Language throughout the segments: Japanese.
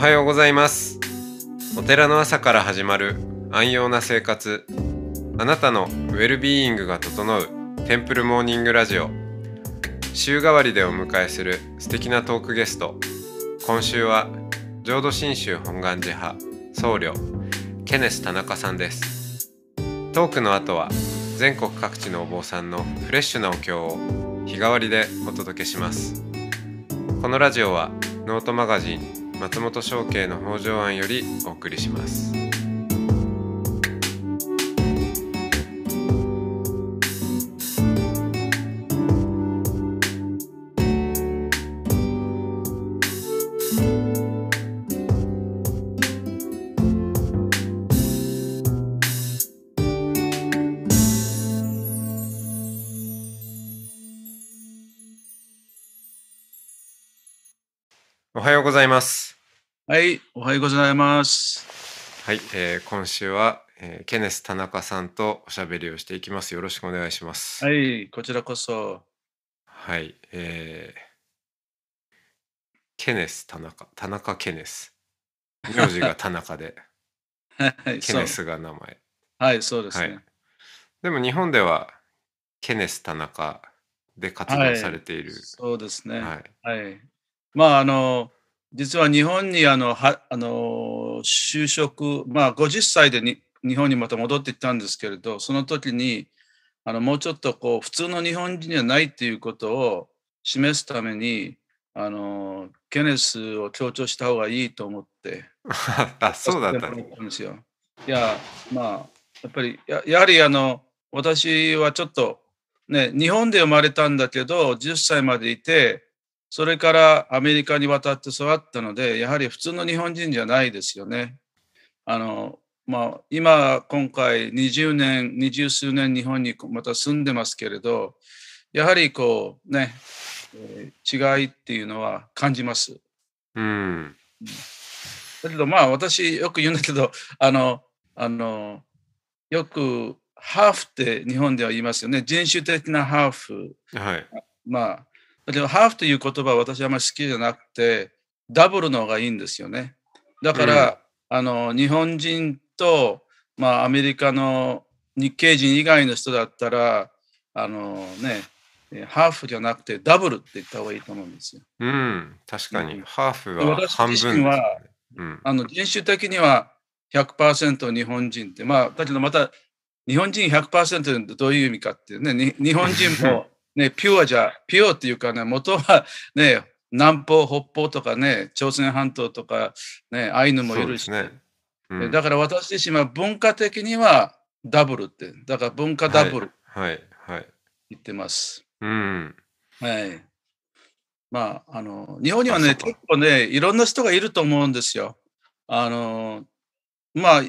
はようございますお寺の朝から始まる安養な生活あなたのウェルビーイングが整うテンプルモーニングラジオ週替わりでお迎えする素敵なトークゲスト今週は浄土真宗本願寺派僧侶ケネス田中さんですトークの後は全国各地のお坊さんのフレッシュなお経を日替わりでお届けしますこのラジオはノートマガジン松本証券の北条庵よりお送りします。おはようございます。はい、えー、今週は、えー、ケネス田中さんとおしゃべりをしていきます。よろしくお願いします。はい、こちらこそ。はい、えー、ケネス田中、田中ケネス。名字が田中で、ケネスが名前。はい、そうですね、はい、でも日本ではケネス田中で活動されている。はい、そうですね。はい。はい、まああの実は日本にあのはあの就職、まあ、50歳でに日本にまた戻ってきたんですけれどその時にあのもうちょっとこう普通の日本人にはないっていうことを示すためにあのケネスを強調した方がいいと思って あそうだったんですよ。いやまあやっぱりややはりあの私はちょっとね日本で生まれたんだけど10歳までいてそれからアメリカに渡って育ったので、やはり普通の日本人じゃないですよね。あのまあ、今、今回20年、二十数年日本にまた住んでますけれど、やはりこうね、えー、違いっていうのは感じます。うん、だけどまあ私よく言うんだけど、あの、あの、よくハーフって日本では言いますよね。人種的なハーフ。はい。まあだけど、ハーフという言葉は私はあまり好きじゃなくて、ダブルの方がいいんですよね。だから、うん、あの日本人と、まあ、アメリカの日系人以外の人だったら、あのね、ハーフじゃなくてダブルって言った方がいいと思うんですよ。うん、確かに。ハーフは半分、ね、うん、あの人種的には100%日本人って、まあ、だけどまた日本人100%ってどういう意味かっていうね、日本人もね、ピュアじゃ、ピュアっていうかね、元は ね、南方、北方とかね、朝鮮半島とか、ね、アイヌもいるし、ね、うん、だから私自身は文化的にはダブルって、だから文化ダブル、はい、はい、言ってます。うん。はい。まあ、あの、日本にはね、結構ね、いろんな人がいると思うんですよ。あの、まあ、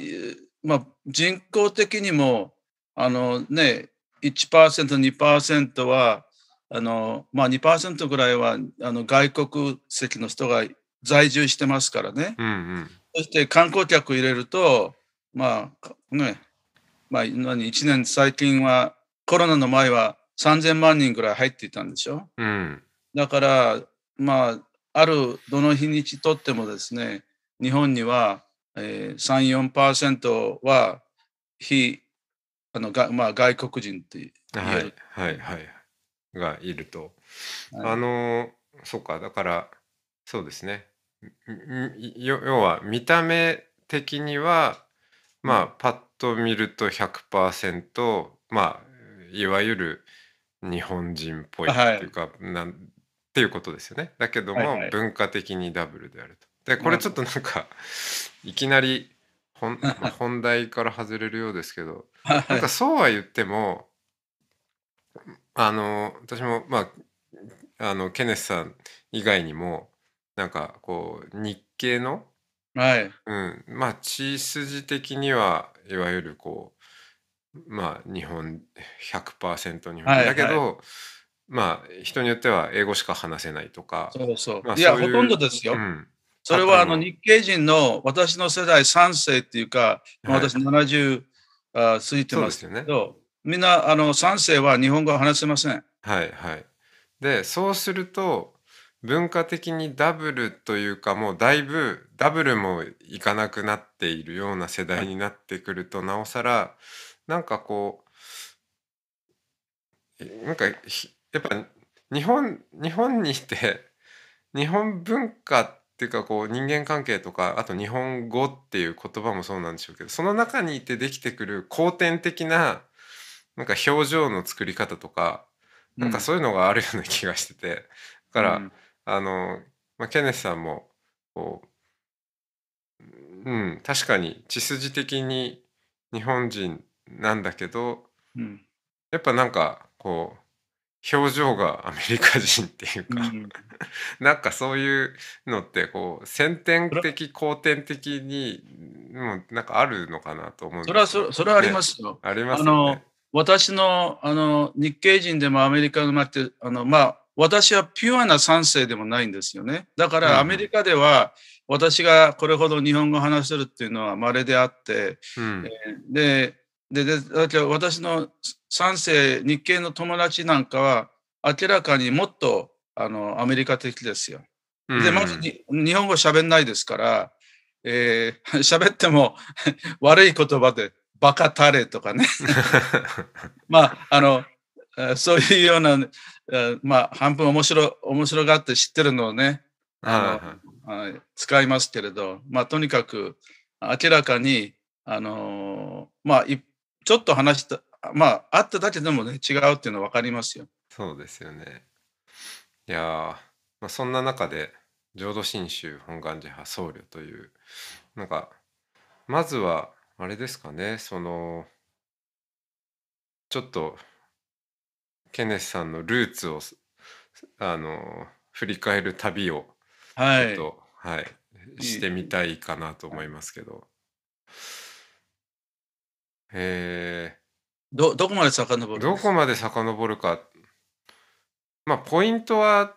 まあ、人口的にも、あのね、1%、2%はあの、まあ2、ぐらいはあの外国籍の人が在住してますからね。うんうん、そして観光客入れると、まあね、まあ、1年最近はコロナの前は3000万人ぐらい入っていたんでしょ。うん、だから、まあ、あるどの日にちとってもですね、日本には、えー、3、4%は非あのが、まあ、外国人って言える、はいはいはい、がいると、はい、あのそうかだからそうですね要は見た目的にはまあパッと見ると100%まあいわゆる日本人っぽいっていうか、はい、なんっていうことですよねだけども、はいはい、文化的にダブルであると。でこれちょっとなんか、いきなり本,、本題から外れるようですけどなんかそうは言ってもあの私もまああのケネスさん以外にもなんかこう日系の、はいうん、まあ血筋的にはいわゆるこうまあ日本100%日本、はい、だけど、まあ人によっては英語しか話せないとかそうそう、まあ、そういうほとんどですよ、うん、それはあの日系人の私の世代3世っていうか、私70、い、あ過ぎてますけど、ね、みんなあの3世は日本語話せません。はいはい。で、そうすると、文化的にダブルというかもうだいぶダブルもいかなくなっているような世代になってくるとなおさらなんかこうなんかやっぱ日本日本にいて日本文化ていうかこう人間関係とかあと日本語っていう言葉もそうなんでしょうけどその中にいてできてくる後天的ななんか表情の作り方とかなんかそういうのがあるような気がしてて、だから、うん、あの、まあ、ケネスさんもこう、うん、確かに血筋的に日本人なんだけど、うん、やっぱなんかこう表情がアメリカ人っていうか、うん、なんかそういうのってこう先天的後天的にもなんかあるのかなと思うんです、それはそれはありますよ。ね、あります、ね、あの私のあの日系人でもアメリカ生まってあのまあ私はピュアな3世でもないんですよね。だからアメリカでは私がこれほど日本語を話せるっていうのは稀であって、うん、でででだ私の3世日系の友達なんかは明らかにもっとあのアメリカ的ですよ。でまずに、日本語喋んないですから、えー、喋っても 悪い言葉で「バカタレ」とかね まああのそういうような、まあ、半分面白面白がって知ってるのをねあの、はい、使いますけれど、まあ、とにかく明らかに、あのまあ、一ちょっと話した、まあ、あっただけでもね、違うっていうのは分かりますよ。そうですよね。いやまあ、そんな中で、浄土真宗本願寺派僧侶という、なんか、まずは、あれですかね、その、ちょっと、ケネスさんのルーツを、あの、振り返る旅を、ちょっと、はい、してみたいかなと思いますけど。いいへえ。ど、どこまで遡るどこまで遡るか。まあ、ポイントは、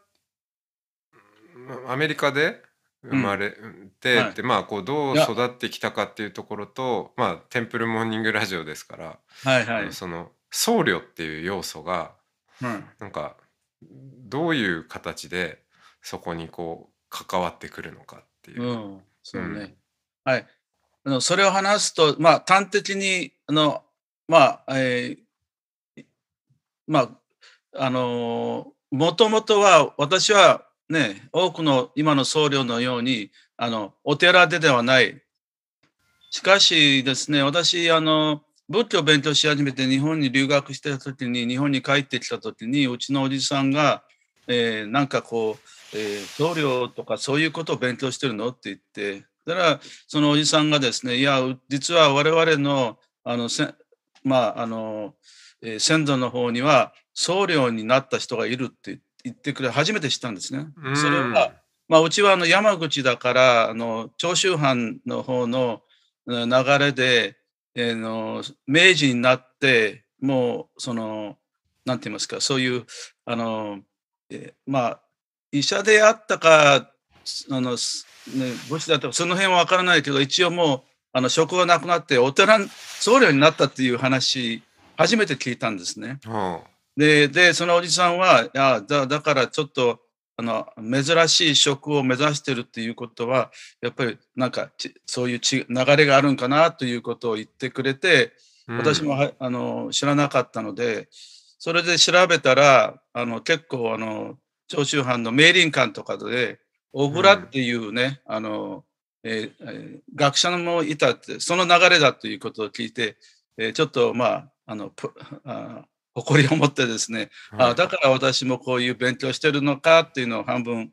アメリカで生まれて、うん、で、まあ、こう、どう育ってきたかっていうところと、まあ、テンプルモーニングラジオですから、はいはい。その、僧侶っていう要素が、うん、なんか、どういう形でそこにこう、関わってくるのかっていう。うん、そうね。うん、はい。あのそれを話すと、まあ、端的にあの、まあ、えー、まあ、あのもともとは私はね、多くの今の僧侶のように、あの、お寺でではない。しかしですね、私、あの、仏教を勉強し始めて日本に留学してた時に、日本に帰ってきた時に、うちのおじさんが、えー、なんかこう、えー、僧侶とかそういうことを勉強してるのって言って、だからそのおじさんがですね、いや、実は我々のあのせまああの、えー、先祖の方には僧侶になった人がいるって言ってくれ初めて知ったんですね。それは、まあ、うちはあの山口だからあの長州藩の方の流れで、えー、の明治になってもうその何て言いますかそういうあの、えー、まあ医者であったかあの、ね、母子だったかその辺は分からないけど一応もうあの職がなくなってお寺僧侶になったっていう話初めて聞いたんですね。あ、ででそのおじさんはだだからちょっとあの珍しい職を目指してるっていうことはやっぱりなんかそういうち流れがあるんかなということを言ってくれて私も、うん、あの知らなかったのでそれで調べたらあの結構あの長州藩の明倫館とかで小倉っていうね、うん、あのえー、学者もいたってその流れだということを聞いて、えー、ちょっとまああのあ誇りを持ってですね、はい、あだから私もこういう勉強してるのかっていうのを半分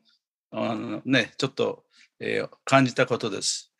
あの、ね、ちょっと、えー、感じたことです。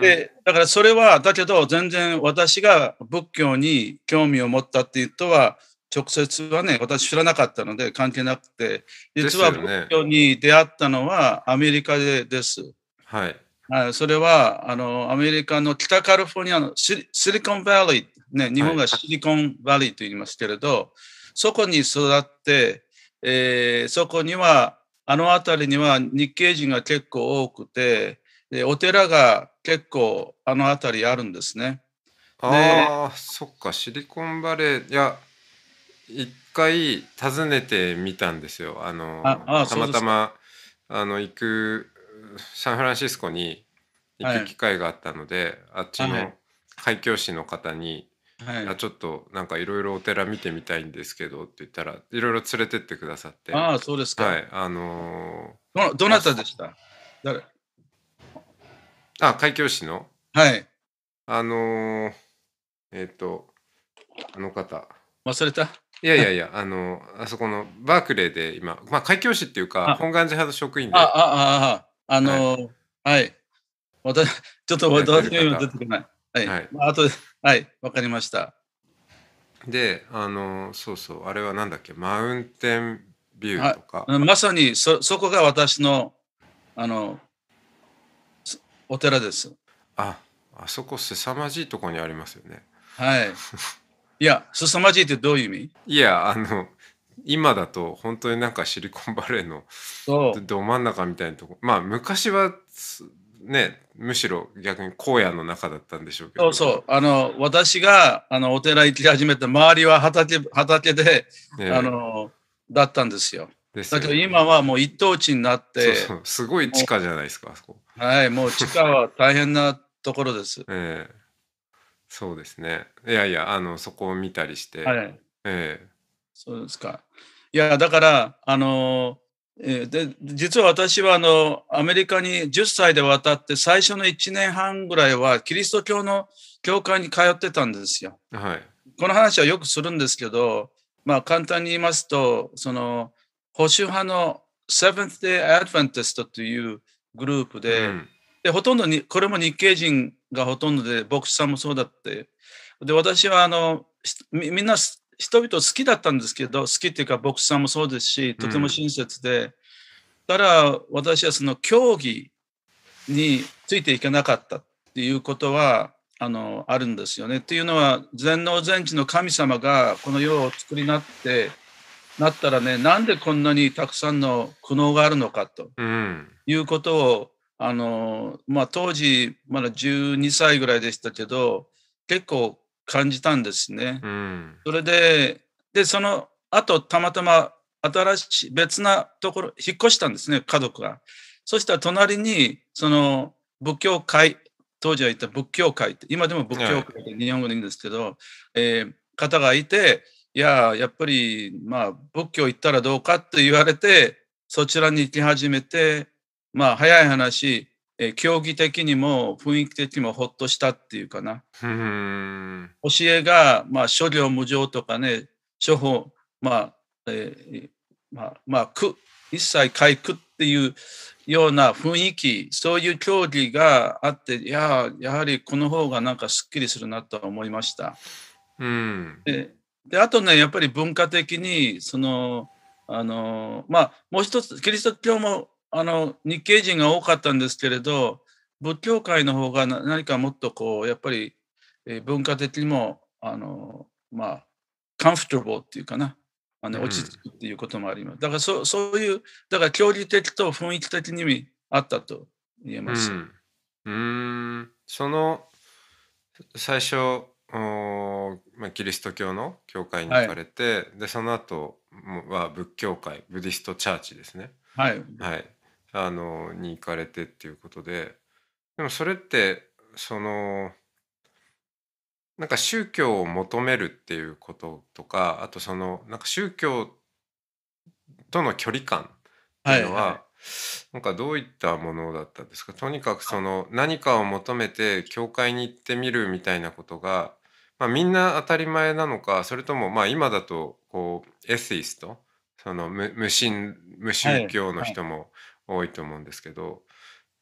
でだからそれはだけど全然私が仏教に興味を持ったっていうとは直接はね私知らなかったので関係なくて実は仏教に出会ったのはアメリカでです。はいはい、それはあのアメリカの北カリフォルニアのシリコンバレー、ね、日本がシリコンバレーと言いますけれど、はい、そこに育って、えー、そこにはあの辺りには日系人が結構多くてでお寺が結構あの辺りあるんですね。ああそっかシリコンバレーいや一回訪ねてみたんですよあのたまたまあの行くサンフランシスコに行く機会があったので、はい、あっちの開教師の方に、はいあ「ちょっとなんかいろいろお寺見てみたいんですけど」って言ったらいろいろ連れてってくださってああそうですかはいあのー、どどなたでした誰あ開教師のはいあのー、えっ、ー、とあの方忘れたいやいやいや、あの、あそこのバークレーで今、まあ、開教師っていうか、本願寺派の職員で、あああああの、はい。私、はい、ちょっと私が出てこない。はい。はい、あと、はい、わかりました。で、あの、そうそう、あれはなんだっけ、マウンテンビューとか。まさにそ、そこが私の、あの、お寺です。あ、あそこ、凄まじいとこにありますよね。はい。いや、凄まじいってどういう意味いや、あの、今だと本当になんかシリコンバレーのど真ん中みたいなとこまあ昔はねむしろ逆に荒野の中だったんでしょうけどそうあの私があのお寺行き始めた周りは畑畑で、あのだったんですよです、ね、だけど今はもう一等地になってすごい地下じゃないですかあそこはいもう地下は大変なところです、えー、そうですねいやいやあのそこを見たりして、はい、ええーそうですか。いや、だから、あの、えー、で実は私はあのアメリカに10歳で渡って最初の1年半ぐらいはキリスト教の教会に通ってたんですよ。はい、この話はよくするんですけど、まあ、簡単に言いますとその保守派のセブンス・デイ・ h Day a d v e というグループでうん、でほとんどにこれも日系人がほとんどで牧師さんもそうだってで私はあのみんな人々好きだったんですけど、好きっていうか、牧師さんもそうですし、とても親切で、うん、ただ、私はその競技についていけなかったっていうことは、あのあるんですよね。っていうのは全能全知の神様がこの世を作りなってなったらねなんでこんなにたくさんの苦悩があるのかと、いうことをあの、まあ、当時まだ12歳ぐらいでしたけど結構感じたんですね。うん、それで、で、その後、たまたま新しい、別なところ、引っ越したんですね、家族が。そしたら隣に、その、仏教会、当時は言った仏教会って、今でも仏教会って日本語でいいんですけど、はい、えー、方がいて、いや、やっぱり、まあ、仏教行ったらどうかって言われて、そちらに行き始めて、まあ、早い話、え競技的にも雰囲気的にもほっとしたっていうかな。教えが、まあ、諸行無常とかね、処方、まあ、えー、まあ、まあ、苦、一切回復っていうような雰囲気、そういう競技があって、いや、やはりこの方がなんかすっきりするなとは思いました。うんでで、あとね、やっぱり文化的に、その、あのまあ、もう一つ、キリスト教もあの日系人が多かったんですけれど仏教界の方が何かもっとこうやっぱり文化的にもあのまあカンフトボーっていうかなあの落ち着くっていうこともあります、うん、だからそそういうだから教技的と雰囲気的にあったと言えます。うん、んその最初おまあ、キリスト教の教会に行かれて、はい、でその後は仏教界ブディストチャーチですね。はい、はい、あのに行かれてっていうことででもそれってそのなんか宗教を求めるっていうこととかあとそのなんか宗教との距離感っていうのは、はいはいなんかどういったものだったんですかとにかくその何かを求めて教会に行ってみるみたいなことが、まあ、みんな当たり前なのかそれともまあ今だとこうエスイストその無無神無宗教の人も多いと思うんですけど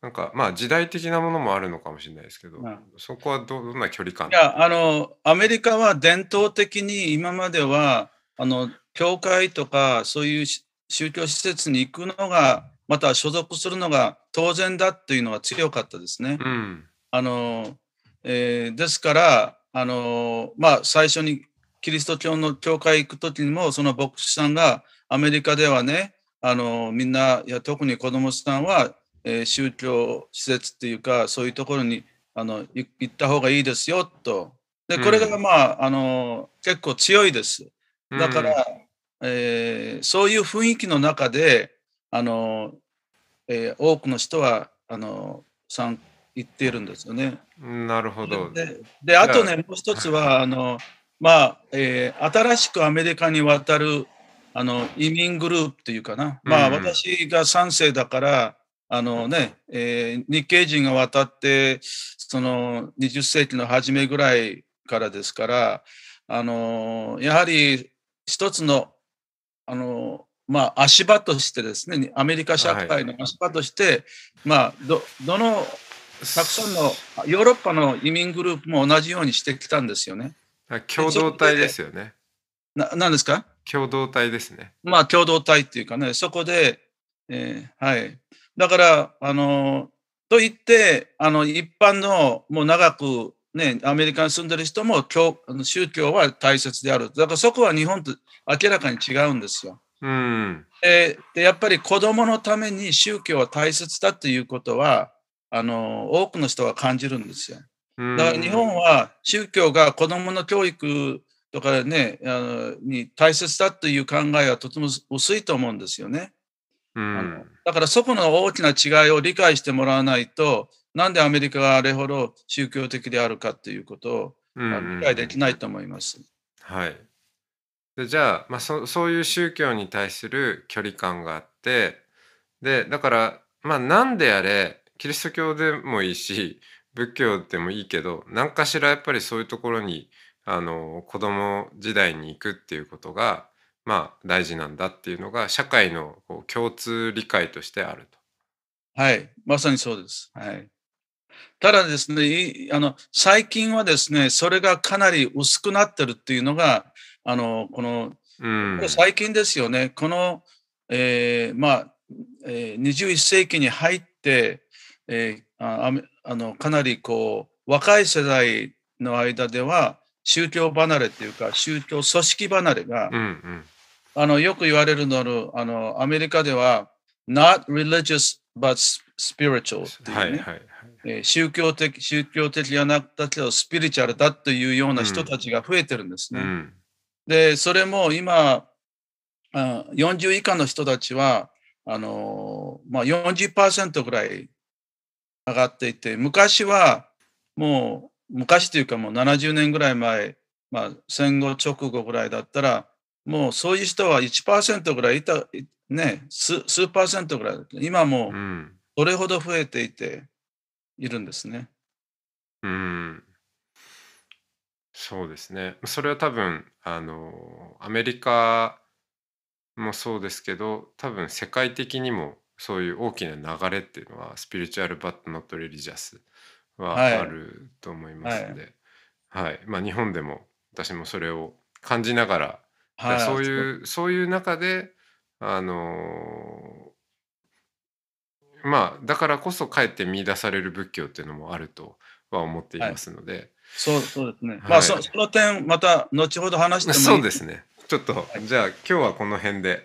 なんかまあ時代的なものもあるのかもしれないですけど、うん、そこはどんな距離感いやあのアメリカは伝統的に今まではあの教会とかそういう宗教施設に行くのがまた所属するのが当然だというのは強かったですね。うん、あのえー、ですからあの、まあ、最初にキリスト教の教会行く時にもその牧師さんがアメリカではねあのみんないや特に子どもさんは、えー、宗教施設っていうかそういうところにあの行った方がいいですよとでこれが、まあ、うん、あの結構強いですだから、うん、えー、そういう雰囲気の中であの、えー、多くの人はあの参加言っているんですよね。なるほど。であとねもう一つはあの、まあえー、新しくアメリカに渡るあの移民グループというかな、まあ、私が3世だから、あのねえー、日系人が渡ってその20世紀の初めぐらいからですから、あのやはり一つの、あのまあ、足場としてですねアメリカ社会の足場として、はい、まあ、どどのたくさんのヨーロッパの移民グループも同じようにしてきたんですよね。共同体ですよね。な何ですか共同体ですね。まあ共同体っていうかね、そこで、えー、はい。だから、あの、と言って、あの、一般の、もう長くね、アメリカに住んでる人も教宗教は大切である。だからそこは日本と明らかに違うんですよ。うんででやっぱり子供のために宗教は大切だということはあの多くの人は感じるんですよ。だから日本は宗教が子供の教育だからねあのに大切だという考えはとても薄いと思うんですよね。うん、だからそこの大きな違いを理解してもらわないとなんでアメリカがあれほど宗教的であるかということを、うんうん、理解できないと思います。はいでじゃあ、まあ、そそういう宗教に対する距離感があってでだから、まあ、んであれキリスト教でもいいし仏教でもいいけど何かしらやっぱりそういうところにあの子供時代に行くっていうことが、まあ、大事なんだっていうのが社会のこう共通理解としてあると。はい、まさにそうです。はい、ただですねあの、最近はですね、それがかなり薄くなってるっていうのが、あのこの、うん、最近ですよね、この、えー、まあ、えー、21世紀に入って、えー、ああのかなりこう若い世代の間では宗教離れっていうか、宗教組織離れが、うんうん、あのよく言われるのはあの、アメリカでは、not religious but spiritual っていうね、はいはい宗教的、宗教的じゃなくたけど、スピリチュアルだというような人たちが増えてるんですね。うんうん、で、それも今、あ40以下の人たちは、あのまあ40、ぐらい上がっていて、昔はもう昔というかもう70年ぐらい前、まあ、戦後直後ぐらいだったら、もうそういう人は1%ぐらいいた、ね、数数パーセントぐらい、今もそれほど増えていているんですね。うん、うんそうですね。それは多分あのアメリカもそうですけど多分世界的にもそういう大きな流れっていうのはスピリチュアル・バット・ノット・リリジャスはあると思いますので、はい、はい、まあ、日本でも私もそれを感じながら、はい、そういうそういう中であのー、まあだからこそかえって見出される仏教っていうのもあるとは思っていますので、はい、そうそうですね、まあそその点また後ほど話してもいいそうですねちょっと、じゃあ今日はこの辺で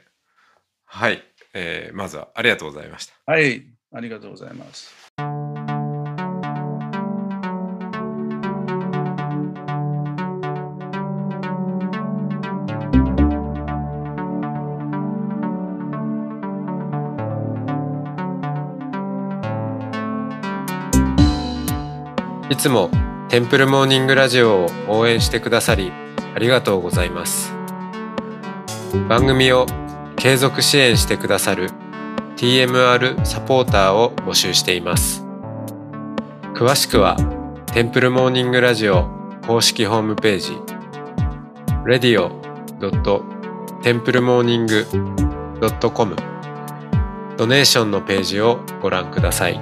はい、えー、まずはありがとうございましたはいありがとうございますいつもテンプルモーニングラジオを応援してくださりありがとうございます番組を継続支援してくださる TMR サポーターを募集しています詳しくはテンプルモーニングラジオ公式ホームページ radio.templemorning.com ドネーションのページをご覧ください。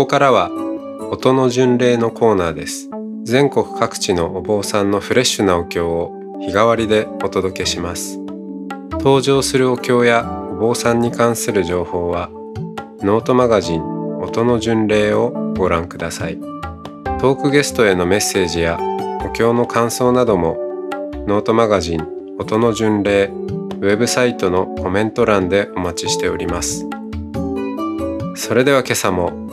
ここからは音の巡礼のコーナーです全国各地のお坊さんのフレッシュなお経を日替わりでお届けします登場するお経やお坊さんに関する情報はノートマガジン音の巡礼をご覧くださいトークゲストへのメッセージやお経の感想などもノートマガジン音の巡礼ウェブサイトのコメント欄でお待ちしておりますそれでは今朝も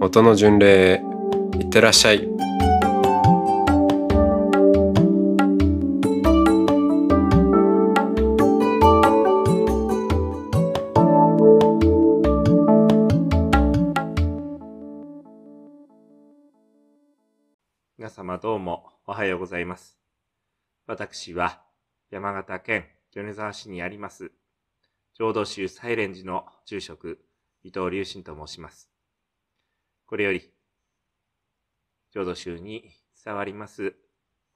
元の巡礼いってらっしゃい。皆様どうもおはようございます。私は山形県米沢市にあります、浄土宗西蓮寺の住職伊藤隆信と申します。これより、浄土宗に伝わります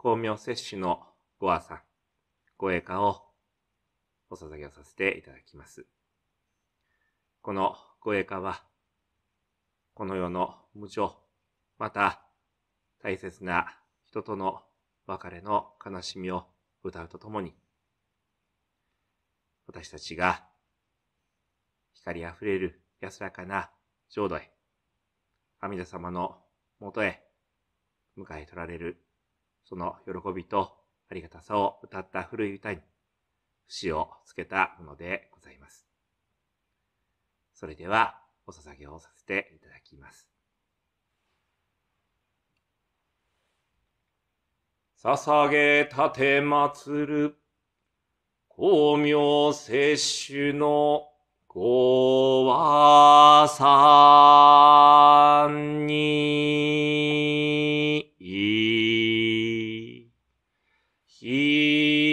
光明摂取のご和さん、ご栄華をお捧げをさせていただきます。このご栄華は、この世の無常、また大切な人との別れの悲しみを歌うとともに、私たちが光あふれる安らかな浄土へ阿弥陀様のもとへ迎え取られる、その喜びとありがたさを歌った古い歌に、節をつけたものでございます。それでは、お捧げをさせていただきます。捧げたてまつる、光明摂取のごわさんに、い、ひ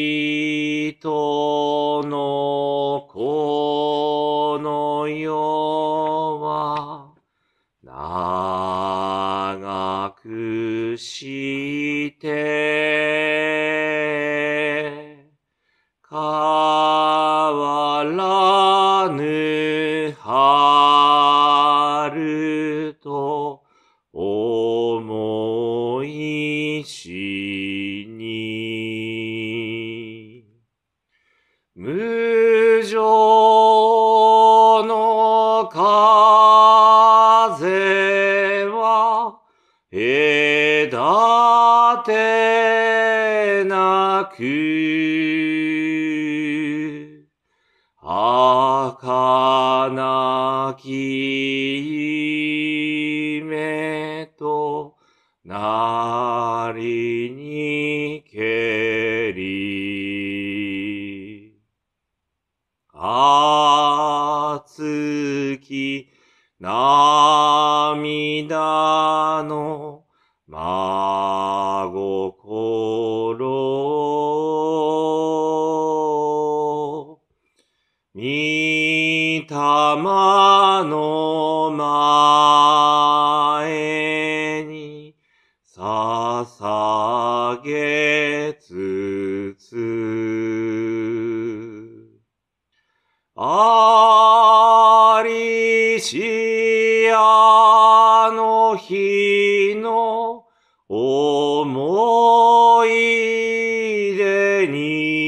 me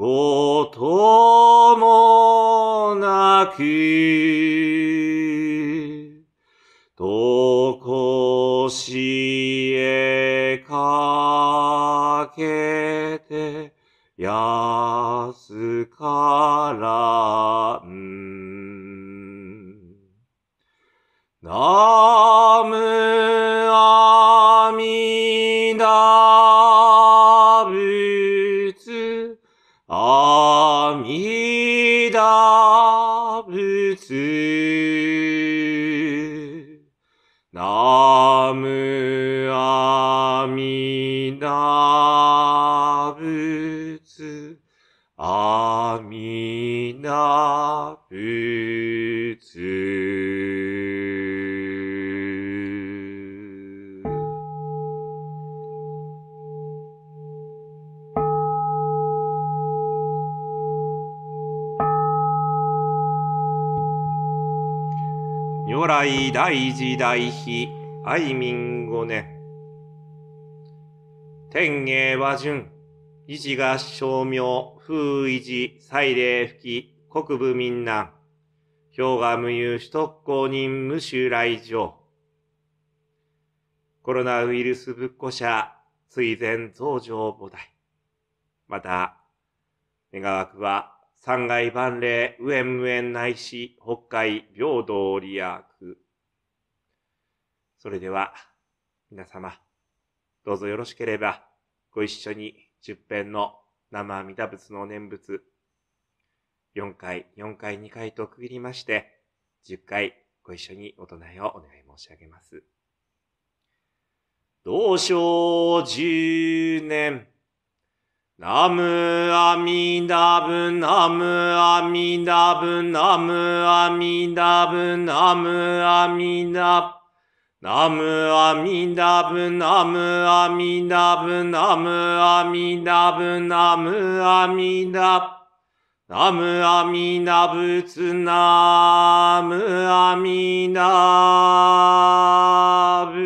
ごともなき、とこしえかけて、やすからん。な仏、阿弥陀仏。如来大時大日、愛民五年。天英和順、維持が照明、風維持、祭礼吹き、国部民難。氷河無憂、首都公認、無襲来場。コロナウイルス仏庫者、追善増上菩提。また、願わくは、三階万礼、無縁無縁内し、北海平等利益。それでは、皆様、どうぞよろしければ、ご一緒に十編の生阿弥陀仏の念仏、4回、4回、2回と区切りまして、10回ご一緒にお唱えをお願い申し上げます。同正十年、ナムアミダブナムアミダブナムアミダブナムアミダブナムアミダブナムアミダブナムアミダブナムアミダブナムアミダブツナムアミダブ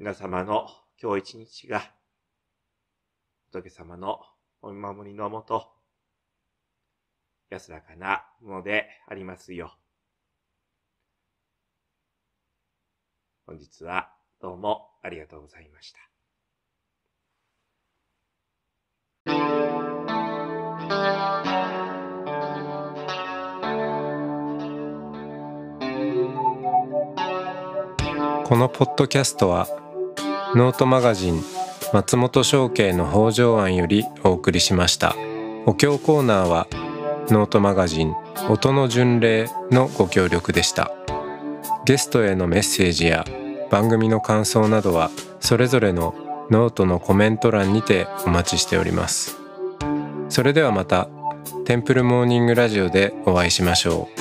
皆様の今日一日が仏様のお見守りのもと安らかなものでありますよう本日はどうもありがとうございました。このポッドキャストはノートマガジン松本商家の北条庵よりお送りしましたお経コーナーはノートマガジン音の巡礼のご協力でした。ゲストへのメッセージや番組の感想などはそれぞれのノートのコメント欄にてお待ちしておりますそれではまたテンプルモーニングラジオでお会いしましょう